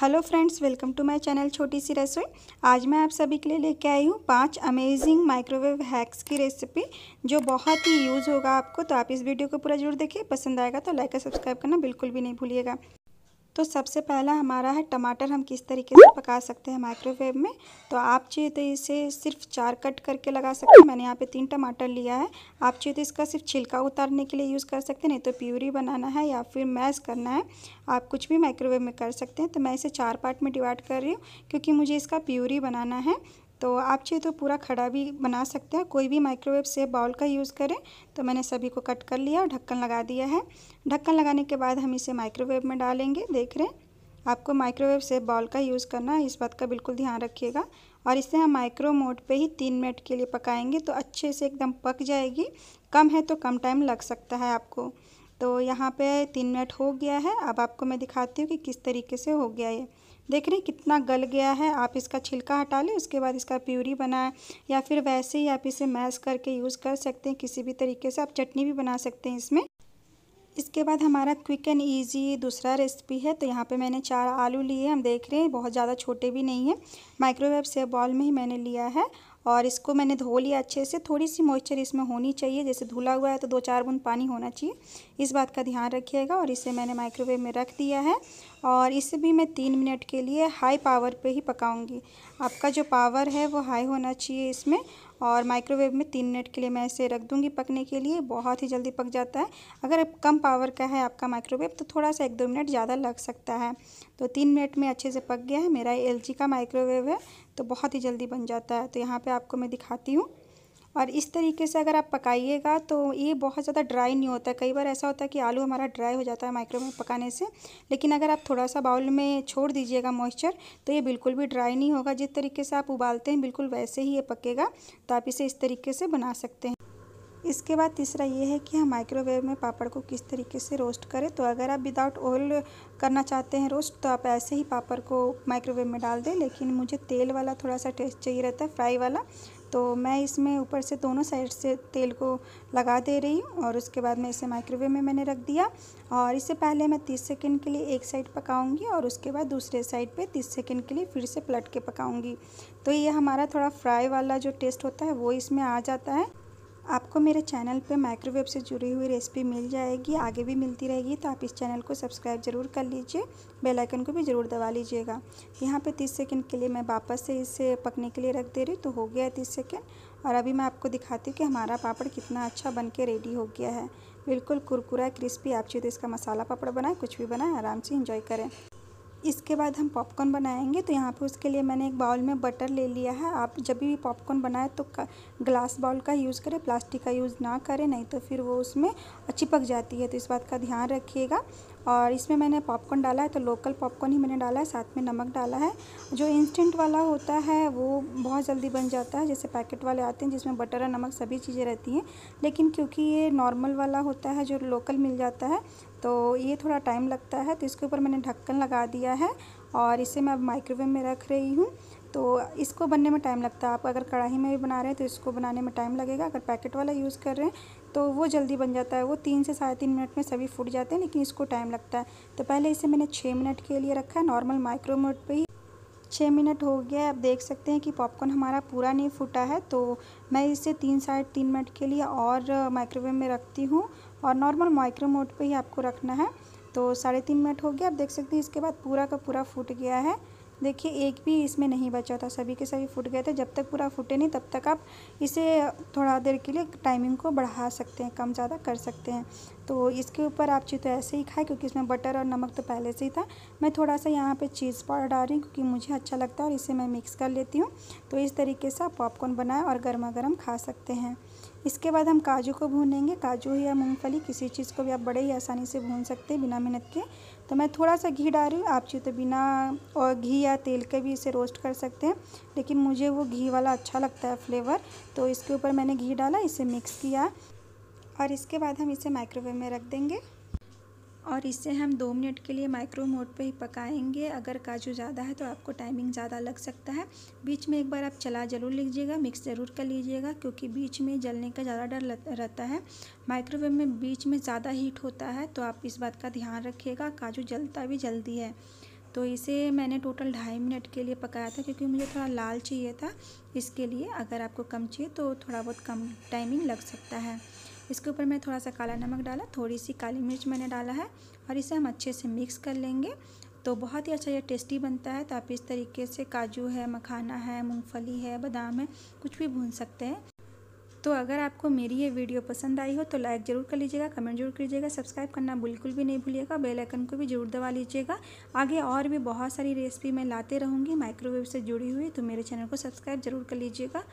hello friends welcome to my channel Chhoti Si रसोई आज मैं आप सभी के लिए लेके आई हूँ पांच अमेजिंग माइक्रोवेव हैक्स की रेसिपी जो बहुत ही यूज़ होगा आपको तो आप इस वीडियो को पूरा जरूर देखिए पसंद आएगा तो लाइक और सब्सक्राइब करना बिल्कुल भी नहीं भूलिएगा तो सबसे पहला हमारा है टमाटर हम किस तरीके से पका सकते हैं माइक्रोवेव में तो आप चाहिए तो इसे सिर्फ चार कट करके लगा सकते हैं मैंने यहाँ पे तीन टमाटर लिया है आप चाहिए तो इसका सिर्फ छिलका उतारने के लिए यूज़ कर सकते हैं नहीं तो प्यूरी बनाना है या फिर मैश करना है आप कुछ भी माइक्रोवेव में कर सकते हैं तो मैं इसे चार पार्ट में डिवाइड कर रही हूँ क्योंकि मुझे इसका प्यूरी बनाना है तो आप चाहिए तो पूरा खड़ा भी बना सकते हैं कोई भी माइक्रोवेव से बाउल का यूज़ करें तो मैंने सभी को कट कर लिया और ढक्कन लगा दिया है ढक्कन लगाने के बाद हम इसे माइक्रोवेव में डालेंगे देख रहे हैं आपको माइक्रोवेव से बाउल का यूज़ करना है इस बात का बिल्कुल ध्यान रखिएगा और इसे हम माइक्रो मोड पे ही तीन मिनट के लिए पकाएंगे तो अच्छे से एकदम पक जाएगी कम है तो कम टाइम लग सकता है आपको तो यहाँ पे तीन मिनट हो गया है अब आपको मैं दिखाती हूँ कि किस तरीके से हो गया ये देख रहे हैं कितना गल गया है आप इसका छिलका हटा लें उसके बाद इसका प्यूरी बनाएं या फिर वैसे ही आप इसे मैश करके यूज़ कर सकते हैं किसी भी तरीके से आप चटनी भी बना सकते हैं इसमें इसके बाद हमारा क्विक एंड ईजी दूसरा रेसिपी है तो यहाँ पे मैंने चार आलू लिए हम देख रहे हैं बहुत ज़्यादा छोटे भी नहीं हैं माइक्रोवेव से बॉल में ही मैंने लिया है और इसको मैंने धो लिया अच्छे से थोड़ी सी मॉइस्चर इसमें होनी चाहिए जैसे धुला हुआ है तो दो चार बूंद पानी होना चाहिए इस बात का ध्यान रखिएगा और इसे मैंने माइक्रोवेव में रख दिया है और इसे भी मैं तीन मिनट के लिए हाई पावर पे ही पकाऊंगी आपका जो पावर है वो हाई होना चाहिए इसमें और माइक्रोवेव में तीन मिनट के लिए मैं इसे रख दूंगी पकने के लिए बहुत ही जल्दी पक जाता है अगर कम पावर का है आपका माइक्रोवेव तो थोड़ा सा एक दो मिनट ज़्यादा लग सकता है तो तीन मिनट में अच्छे से पक गया है मेरा एल का माइक्रोवेव है तो बहुत ही जल्दी बन जाता है तो यहाँ पर आपको मैं दिखाती हूँ और इस तरीके से अगर आप पकाइएगा तो ये बहुत ज़्यादा ड्राई नहीं होता कई बार ऐसा होता है कि आलू हमारा ड्राई हो जाता है माइक्रोवेव में पकाने से लेकिन अगर आप थोड़ा सा बाउल में छोड़ दीजिएगा मॉइस्चर तो ये बिल्कुल भी ड्राई नहीं होगा जिस तरीके से आप उबालते हैं बिल्कुल वैसे ही ये पकेगा तो आप इसे इस तरीके से बना सकते हैं इसके बाद तीसरा ये है कि हम माइक्रोवेव में पापड़ को किस तरीके से रोस्ट करें तो अगर आप विदाउट ऑयल करना चाहते हैं रोस्ट तो आप ऐसे ही पापड़ को माइक्रोवेव में डाल दें लेकिन मुझे तेल वाला थोड़ा सा टेस्ट चाहिए रहता है फ्राई वाला तो मैं इसमें ऊपर से दोनों साइड से तेल को लगा दे रही हूँ और उसके बाद मैं इसे माइक्रोवेव में मैंने रख दिया और इससे पहले मैं तीस सेकेंड के लिए एक साइड पकाऊँगी और उसके बाद दूसरे साइड पर तीस सेकेंड के लिए फिर से पलट के पकाऊंगी तो ये हमारा थोड़ा फ्राई वाला जो टेस्ट होता है वो इसमें आ जाता है आपको मेरे चैनल पे माइक्रोवेव से जुड़ी हुई रेसिपी मिल जाएगी आगे भी मिलती रहेगी तो आप इस चैनल को सब्सक्राइब ज़रूर कर लीजिए बेल आइकन को भी ज़रूर दबा लीजिएगा यहाँ पे 30 सेकंड के लिए मैं वापस से इसे पकने के लिए रख दे रही तो हो गया है तीस सेकेंड और अभी मैं आपको दिखाती हूँ कि हमारा पापड़ कितना अच्छा बन के रेडी हो गया है बिल्कुल कुरकुरा क्रिस्पी आप चाहिए तो इसका मसाला पापड़ बनाएं कुछ भी बनाएं आराम से इंजॉय करें इसके बाद हम पॉपकॉर्न बनाएंगे तो यहाँ पे उसके लिए मैंने एक बाउल में बटर ले लिया है आप जब भी पॉपकॉर्न बनाए तो ग्लास बाउल का यूज़ करें प्लास्टिक का यूज़ ना करें नहीं तो फिर वो उसमें चिपक जाती है तो इस बात का ध्यान रखिएगा और इसमें मैंने पॉपकॉर्न डाला है तो लोकल पॉपकॉर्न ही मैंने डाला है साथ में नमक डाला है जो इंस्टेंट वाला होता है वो बहुत जल्दी बन जाता है जैसे पैकेट वाले आते हैं जिसमें बटर और नमक सभी चीज़ें रहती हैं लेकिन क्योंकि ये नॉर्मल वाला होता है जो लोकल मिल जाता है तो ये थोड़ा टाइम लगता है तो इसके ऊपर मैंने ढक्कन लगा दिया है और इसे मैं अब माइक्रोवेव में रख रही हूँ तो इसको बनने में टाइम लगता है आप अगर कढ़ाई में भी बना रहे हैं तो इसको बनाने में टाइम लगेगा अगर पैकेट वाला यूज़ कर रहे हैं तो वो जल्दी बन जाता है वो तीन से साढ़े तीन मिनट में सभी फूट जाते हैं लेकिन इसको टाइम लगता है तो पहले इसे मैंने छः मिनट के लिए रखा है नॉर्मल माइक्रो मोड पर ही छः मिनट हो गया आप देख सकते हैं कि पॉपकॉर्न हमारा पूरा नहीं फूटा है तो मैं इसे तीन साढ़े तीन मिनट के लिए और माइक्रोवेव में रखती हूँ और नॉर्मल माइक्रो मोड पर ही आपको रखना है तो साढ़े तीन मिनट हो गया आप देख सकते हैं इसके बाद पूरा का पूरा फूट गया है देखिए एक भी इसमें नहीं बचा था सभी के सभी फूट गए थे जब तक पूरा फूटे नहीं तब तक आप इसे थोड़ा देर के लिए टाइमिंग को बढ़ा सकते हैं कम ज़्यादा कर सकते हैं तो इसके ऊपर आप चीज़ तो ऐसे ही खाएँ क्योंकि इसमें बटर और नमक तो पहले से ही था मैं थोड़ा सा यहाँ पर चीज़ पाउडर डाल रही हूँ क्योंकि मुझे अच्छा लगता है और इसे मैं मिक्स कर लेती हूँ तो इस तरीके से आप पॉपकॉर्न बनाएँ और गर्मा गर्म खा सकते हैं इसके बाद हम काजू को भूनेंगे काजू या मूंगफली किसी चीज़ को भी आप बड़े ही आसानी से भून सकते हैं बिना मेहनत के तो मैं थोड़ा सा घी डाल रही हूँ आप चाहिए तो बिना और घी या तेल के भी इसे रोस्ट कर सकते हैं लेकिन मुझे वो घी वाला अच्छा लगता है फ्लेवर तो इसके ऊपर मैंने घी डाला इसे मिक्स किया और इसके बाद हम इसे माइक्रोवेव में रख देंगे और इसे हम दो मिनट के लिए माइक्रो मोड पे ही पकाएंगे अगर काजू ज़्यादा है तो आपको टाइमिंग ज़्यादा लग सकता है बीच में एक बार आप चला ज़रूर लीजिएगा मिक्स ज़रूर कर लीजिएगा क्योंकि बीच में जलने का ज़्यादा डर रहता है माइक्रोवेव में बीच में ज़्यादा हीट होता है तो आप इस बात का ध्यान रखिएगा काजू जलता भी जल्दी है तो इसे मैंने टोटल ढाई मिनट के लिए पकाया था क्योंकि मुझे थोड़ा लाल चाहिए था इसके लिए अगर आपको कम चाहिए तो थोड़ा बहुत कम टाइमिंग लग सकता है इसके ऊपर मैं थोड़ा सा काला नमक डाला थोड़ी सी काली मिर्च मैंने डाला है और इसे हम अच्छे से मिक्स कर लेंगे तो बहुत ही अच्छा ये टेस्टी बनता है तो आप इस तरीके से काजू है मखाना है मूंगफली है बादाम है कुछ भी भून सकते हैं तो अगर आपको मेरी ये वीडियो पसंद आई हो तो लाइक ज़रूर कर लीजिएगा कमेंट जरूर कीजिएगा सब्सक्राइब करना बिल्कुल भी नहीं भूलिएगा बेल आइकन को भी जरूर दबा लीजिएगा आगे और भी बहुत सारी रेसिपी मैं लाते रहूँगी माइक्रोवेव से जुड़ी हुई तो मेरे चैनल को सब्सक्राइब जरूर कर लीजिएगा